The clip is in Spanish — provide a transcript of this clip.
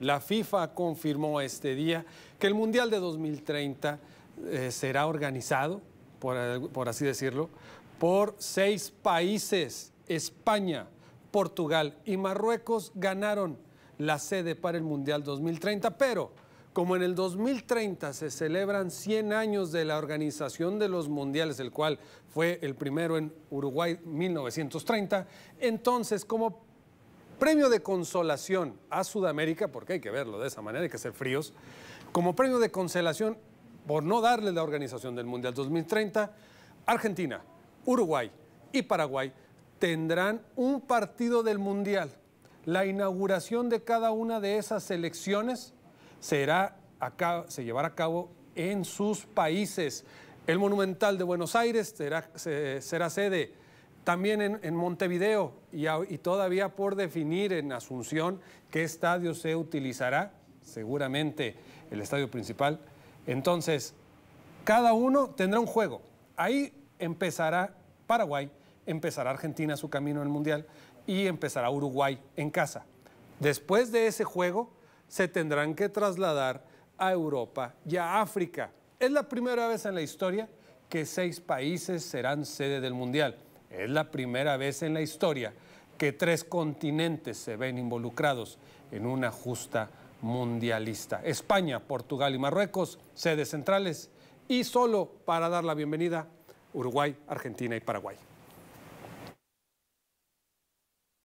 La FIFA confirmó este día que el Mundial de 2030 eh, será organizado, por, por, así decirlo, por seis países. España, Portugal y Marruecos ganaron la sede para el Mundial 2030, pero como en el 2030 se celebran 100 años de la organización de los mundiales, el cual fue el primero en Uruguay 1930, entonces como premio de consolación a Sudamérica, porque hay que verlo de esa manera, hay que ser fríos, como premio de consolación por no darle la organización del Mundial 2030, Argentina, Uruguay y Paraguay tendrán un partido del Mundial. La inauguración de cada una de esas elecciones será se llevará a cabo en sus países. El Monumental de Buenos Aires será, será sede también en, Montevideo y, y, todavía por definir en Asunción qué estadio se utilizará, seguramente el estadio principal. Entonces, cada uno tendrá un juego. Ahí empezará Paraguay, empezará Argentina su camino al Mundial y empezará Uruguay en casa. Después de ese juego, se tendrán que trasladar a Europa y a África. Es la primera vez en la historia que seis países serán sede del Mundial. Es la primera vez en la historia que tres continentes se ven involucrados en una justa mundialista. España, Portugal y Marruecos, sedes centrales, y solo para dar la bienvenida, Uruguay, Argentina y Paraguay.